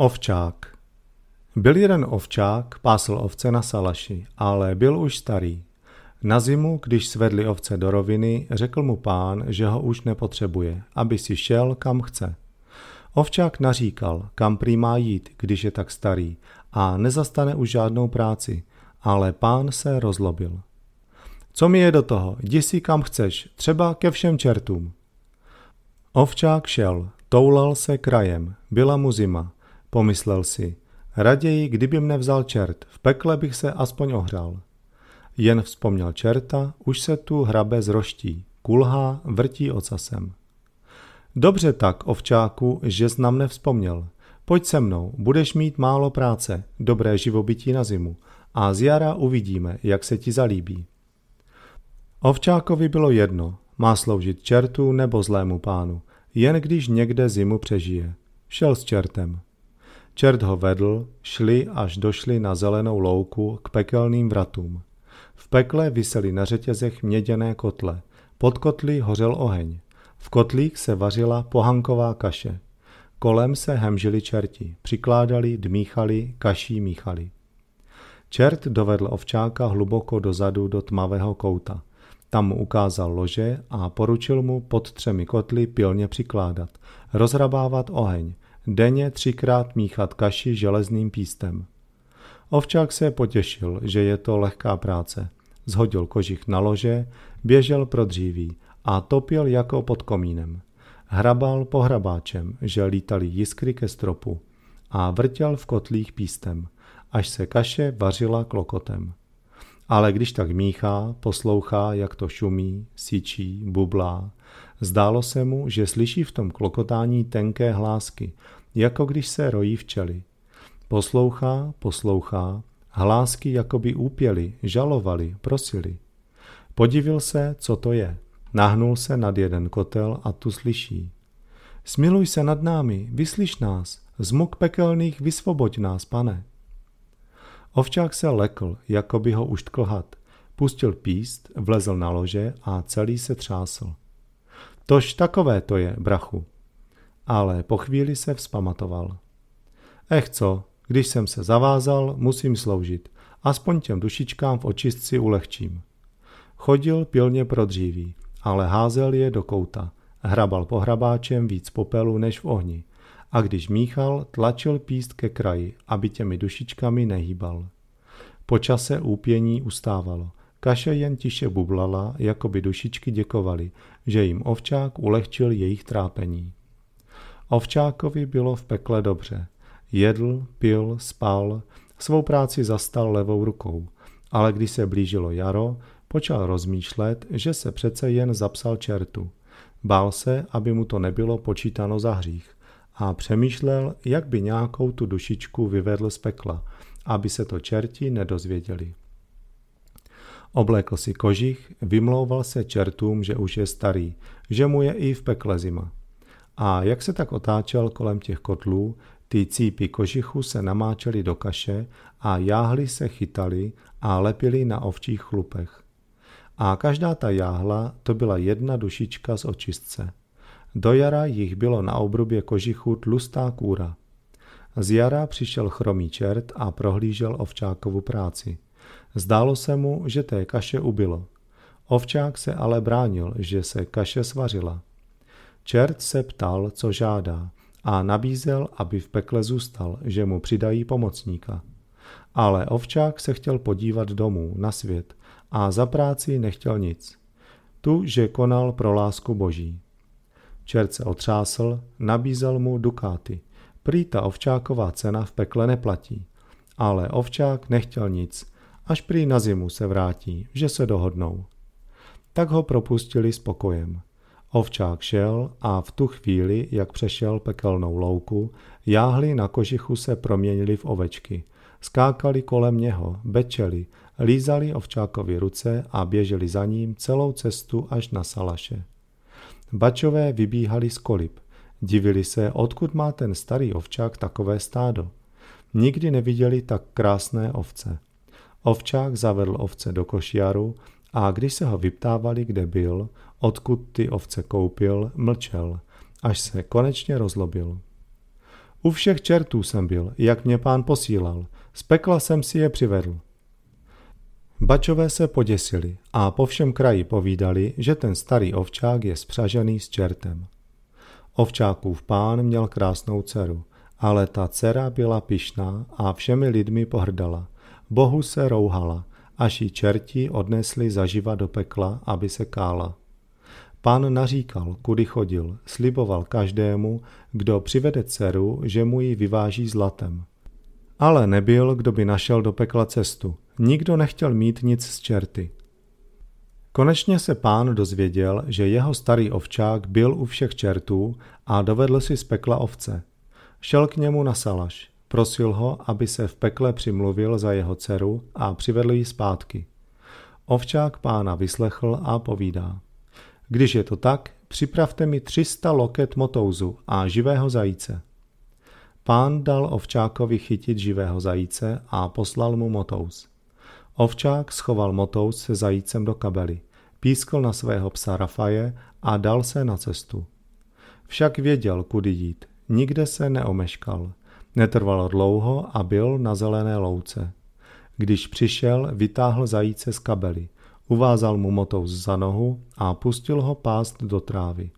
Ovčák Byl jeden ovčák, pásl ovce na salaši, ale byl už starý. Na zimu, když svedli ovce do roviny, řekl mu pán, že ho už nepotřebuje, aby si šel kam chce. Ovčák naříkal, kam prý má jít, když je tak starý a nezastane už žádnou práci, ale pán se rozlobil. Co mi je do toho, jdi si kam chceš, třeba ke všem čertům. Ovčák šel, toulal se krajem, byla mu zima. Pomyslel si, raději, kdyby mne vzal čert, v pekle bych se aspoň ohřál. Jen vzpomněl čerta, už se tu hrabe zroští, kulhá, vrtí ocasem. Dobře tak, ovčáku, že jsi na mne vzpomněl. Pojď se mnou, budeš mít málo práce, dobré živobytí na zimu a z jara uvidíme, jak se ti zalíbí. Ovčákovi bylo jedno, má sloužit čertu nebo zlému pánu, jen když někde zimu přežije. Šel s čertem. Čert ho vedl, šli až došli na zelenou louku k pekelným vratům. V pekle visely na řetězech měděné kotle. Pod kotly hořel oheň. V kotlích se vařila pohanková kaše. Kolem se hemžili čerti, přikládali, dmíchali, kaší míchali. Čert dovedl ovčáka hluboko dozadu do tmavého kouta. Tam mu ukázal lože a poručil mu pod třemi kotly pilně přikládat, rozhrabávat oheň, denně třikrát míchat kaši železným pístem. Ovčák se potěšil, že je to lehká práce. Zhodil kožich na lože, běžel pro dříví a topil jako pod komínem. Hrabal po hrabáčem, že lítali jiskry ke stropu a vrtěl v kotlích pístem, až se kaše vařila klokotem. Ale když tak míchá, poslouchá, jak to šumí, sičí, bublá, zdálo se mu, že slyší v tom klokotání tenké hlásky – jako když se rojí včely. Poslouchá, poslouchá, hlásky jakoby úpěly, žalovali, prosili. Podivil se, co to je. Nahnul se nad jeden kotel a tu slyší. Smiluj se nad námi, vyslyš nás, z muk pekelných vysvoboď nás, pane. Ovčák se lekl, jako by ho uštkl had. Pustil píst, vlezl na lože a celý se třásl. Tož takové to je, brachu, ale po chvíli se vzpamatoval. Ech co, když jsem se zavázal, musím sloužit. Aspoň těm dušičkám v očistci ulehčím. Chodil pilně pro dříví, ale házel je do kouta. Hrabal pohrabáčem víc popelu než v ohni. A když míchal, tlačil píst ke kraji, aby těmi dušičkami nehýbal. Po čase úpění ustávalo. Kaše jen tiše bublala, jako by dušičky děkovali, že jim ovčák ulehčil jejich trápení. Ovčákovi bylo v pekle dobře. Jedl, pil, spal, svou práci zastal levou rukou. Ale když se blížilo jaro, počal rozmýšlet, že se přece jen zapsal čertu. Bál se, aby mu to nebylo počítáno za hřích a přemýšlel, jak by nějakou tu dušičku vyvedl z pekla, aby se to čerti nedozvěděli. Oblékl si kožich, vymlouval se čertům, že už je starý, že mu je i v pekle zima. A jak se tak otáčel kolem těch kotlů, ty cípy kožichu se namáčely do kaše a jáhly se chytali a lepily na ovčích chlupech. A každá ta jáhla to byla jedna dušička z očistce. Do jara jich bylo na obrubě kožichu tlustá kůra. Z jara přišel chromý čert a prohlížel ovčákovu práci. Zdálo se mu, že té kaše ubilo. Ovčák se ale bránil, že se kaše svařila. Čert se ptal, co žádá, a nabízel, aby v pekle zůstal, že mu přidají pomocníka. Ale ovčák se chtěl podívat domů, na svět, a za práci nechtěl nic. Tu, že konal pro lásku boží. Čert se otřásl, nabízel mu dukáty. Prý ta ovčáková cena v pekle neplatí. Ale ovčák nechtěl nic, až prý na zimu se vrátí, že se dohodnou. Tak ho propustili s pokojem. Ovčák šel a v tu chvíli, jak přešel pekelnou louku, jáhly na kožichu se proměnily v ovečky. Skákali kolem něho, bečeli, lízali ovčákovi ruce a běželi za ním celou cestu až na salaše. Bačové vybíhali z kolib. Divili se, odkud má ten starý ovčák takové stádo. Nikdy neviděli tak krásné ovce. Ovčák zavedl ovce do košiaru a když se ho vyptávali, kde byl, odkud ty ovce koupil, mlčel, až se konečně rozlobil. U všech čertů jsem byl, jak mě pán posílal, z pekla jsem si je přivedl. Bačové se poděsili a po všem kraji povídali, že ten starý ovčák je spřažený s čertem. Ovčákův pán měl krásnou dceru, ale ta dcera byla pišná a všemi lidmi pohrdala. Bohu se rouhala, až ji čerti odnesli zaživa do pekla, aby se kála. Pán naříkal, kudy chodil, sliboval každému, kdo přivede dceru, že mu ji vyváží zlatem. Ale nebyl, kdo by našel do pekla cestu. Nikdo nechtěl mít nic z čerty. Konečně se pán dozvěděl, že jeho starý ovčák byl u všech čertů a dovedl si z pekla ovce. Šel k němu na salaš. Prosil ho, aby se v pekle přimluvil za jeho dceru a přivedl ji zpátky. Ovčák pána vyslechl a povídá. Když je to tak, připravte mi 300 loket motouzu a živého zajíce. Pán dal ovčákovi chytit živého zajíce a poslal mu motouz. Ovčák schoval motouz se zajícem do kabely, pískl na svého psa Rafaje a dal se na cestu. Však věděl, kudy jít, nikde se neomeškal. Netrvalo dlouho a byl na zelené louce. Když přišel, vytáhl zajíce z kabely, uvázal mu motouz za nohu a pustil ho pást do trávy.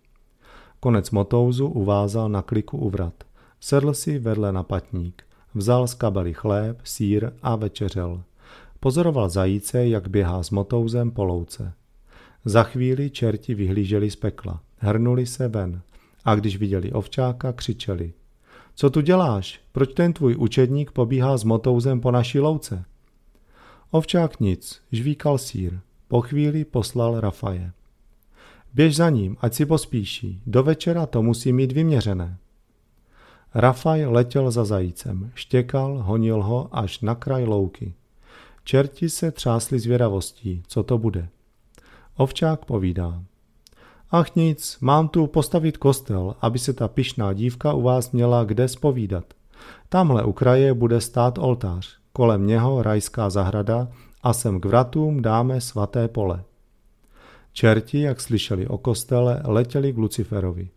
Konec motouzu uvázal na kliku vrat. Sedl si vedle na patník. Vzal z kabely chléb, sír a večeřel. Pozoroval zajíce, jak běhá s motouzem po louce. Za chvíli čerti vyhlíželi z pekla, hrnuli se ven a když viděli ovčáka, křičeli. Co tu děláš? Proč ten tvůj učedník pobíhá s motouzem po naší louce? Ovčák nic, žvíkal sír. Po chvíli poslal Rafaje. Běž za ním, ať si pospíší. Do večera to musí mít vyměřené. Rafaj letěl za zajícem, štěkal, honil ho až na kraj louky. Čerti se třásli zvědavostí, co to bude. Ovčák povídá. Ach nic, mám tu postavit kostel, aby se ta pišná dívka u vás měla kde spovídat. Tamhle u kraje bude stát oltář, kolem něho rajská zahrada a sem k vratům dáme svaté pole. Čerti, jak slyšeli o kostele, letěli k Luciferovi.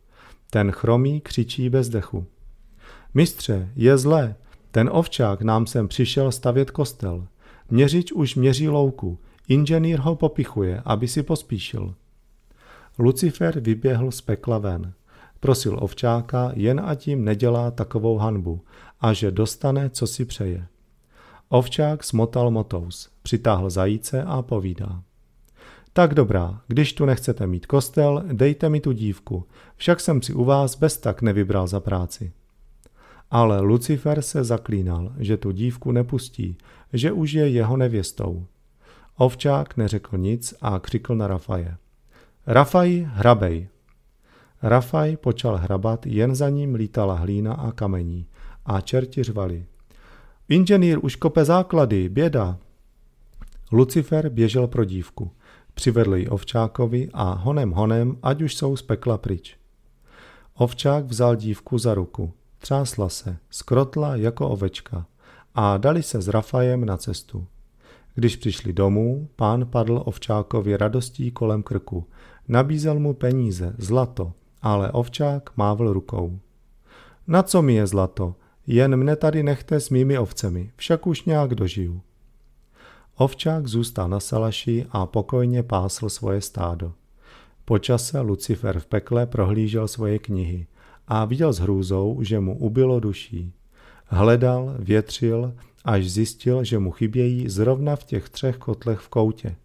Ten chromý křičí bez dechu. Mistře, je zlé, ten ovčák nám sem přišel stavět kostel. Měřič už měří louku, inženýr ho popichuje, aby si pospíšil. Lucifer vyběhl z pekla ven. Prosil ovčáka, jen ať jim nedělá takovou hanbu a že dostane, co si přeje. Ovčák smotal motous, přitáhl zajíce a povídá. Tak dobrá, když tu nechcete mít kostel, dejte mi tu dívku, však jsem si u vás bez tak nevybral za práci. Ale Lucifer se zaklínal, že tu dívku nepustí, že už je jeho nevěstou. Ovčák neřekl nic a křikl na Rafaje. Rafaj, hrabej. Rafaj počal hrabat, jen za ním lítala hlína a kamení a čerti řvali. Inženýr už kope základy, běda. Lucifer běžel pro dívku. Přivedl ji ovčákovi a honem honem, ať už jsou z pekla pryč. Ovčák vzal dívku za ruku. Třásla se, skrotla jako ovečka a dali se s Rafajem na cestu. Když přišli domů, pán padl ovčákovi radostí kolem krku Nabízel mu peníze, zlato, ale ovčák mávl rukou. Na co mi je zlato? Jen mne tady nechte s mými ovcemi, však už nějak dožiju. Ovčák zůstal na salaši a pokojně pásl svoje stádo. Po čase Lucifer v pekle prohlížel svoje knihy a viděl s hrůzou, že mu ubilo duší. Hledal, větřil, až zjistil, že mu chybějí zrovna v těch třech kotlech v koutě.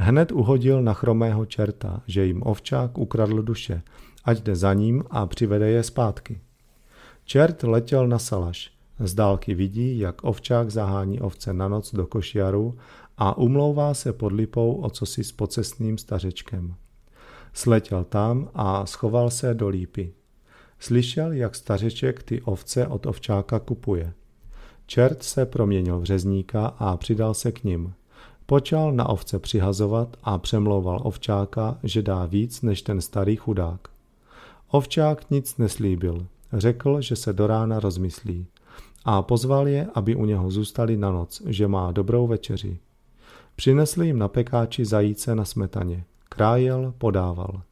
Hned uhodil na chromého čerta, že jim ovčák ukradl duše, ať jde za ním a přivede je zpátky. Čert letěl na salaš. Z dálky vidí, jak ovčák zahání ovce na noc do košiaru a umlouvá se pod lipou o cosi s pocestným stařečkem. Sletěl tam a schoval se do lípy. Slyšel, jak stařeček ty ovce od ovčáka kupuje. Čert se proměnil v řezníka a přidal se k ním. Počal na ovce přihazovat a přemlouval ovčáka, že dá víc než ten starý chudák. Ovčák nic neslíbil, řekl, že se do rána rozmyslí a pozval je, aby u něho zůstali na noc, že má dobrou večeři. Přinesli jim na pekáči zajíce na smetaně. Krájel, podával.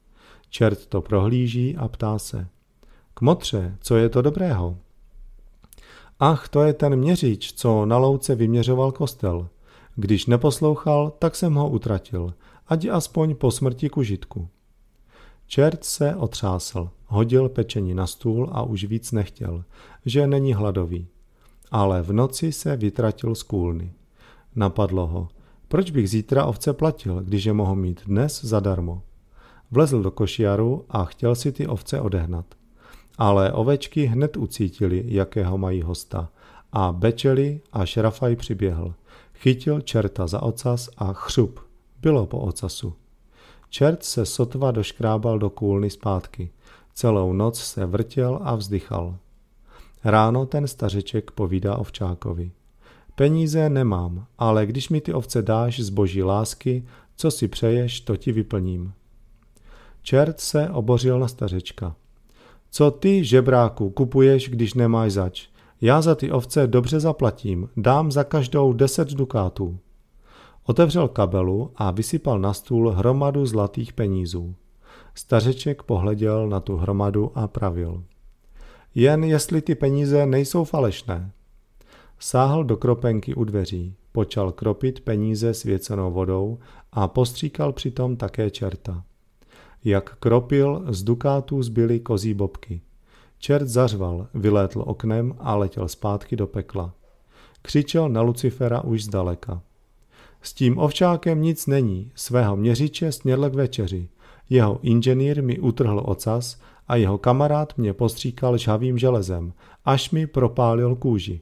Čert to prohlíží a ptá se. Kmotře, co je to dobrého? Ach, to je ten měřič, co na louce vyměřoval kostel. Když neposlouchal, tak jsem ho utratil, ať aspoň po smrti kužitku. Čert se otřásl, hodil pečení na stůl a už víc nechtěl, že není hladový. Ale v noci se vytratil z kůlny. Napadlo ho, proč bych zítra ovce platil, když je mohu mít dnes zadarmo. Vlezl do košiaru a chtěl si ty ovce odehnat. Ale ovečky hned ucítili, jakého mají hosta, a bečeli a Rafaj přiběhl. Chytil čerta za ocas a chřup. Bylo po ocasu. Čert se sotva doškrábal do kůlny zpátky. Celou noc se vrtěl a vzdychal. Ráno ten stařeček povídá ovčákovi. Peníze nemám, ale když mi ty ovce dáš z boží lásky, co si přeješ, to ti vyplním. Čert se obořil na stařečka. Co ty, žebráku, kupuješ, když nemáš zač? Já za ty ovce dobře zaplatím, dám za každou deset dukátů. Otevřel kabelu a vysypal na stůl hromadu zlatých penízů. Stařeček pohleděl na tu hromadu a pravil. Jen jestli ty peníze nejsou falešné. Sáhl do kropenky u dveří, počal kropit peníze svěcenou vodou a postříkal přitom také čerta. Jak kropil, z dukátů zbyly kozí bobky. Čert zařval, vylétl oknem a letěl zpátky do pekla. Křičel na Lucifera už zdaleka. S tím ovčákem nic není, svého měřiče snědl k večeři. Jeho inženýr mi utrhl ocas a jeho kamarád mě postříkal žhavým železem, až mi propálil kůži.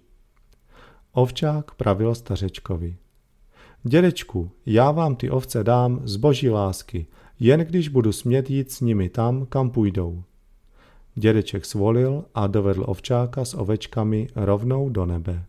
Ovčák pravil stařečkovi. Dědečku, já vám ty ovce dám z boží lásky, jen když budu smět jít s nimi tam, kam půjdou. Dědeček svolil a dovedl ovčáka s ovečkami rovnou do nebe.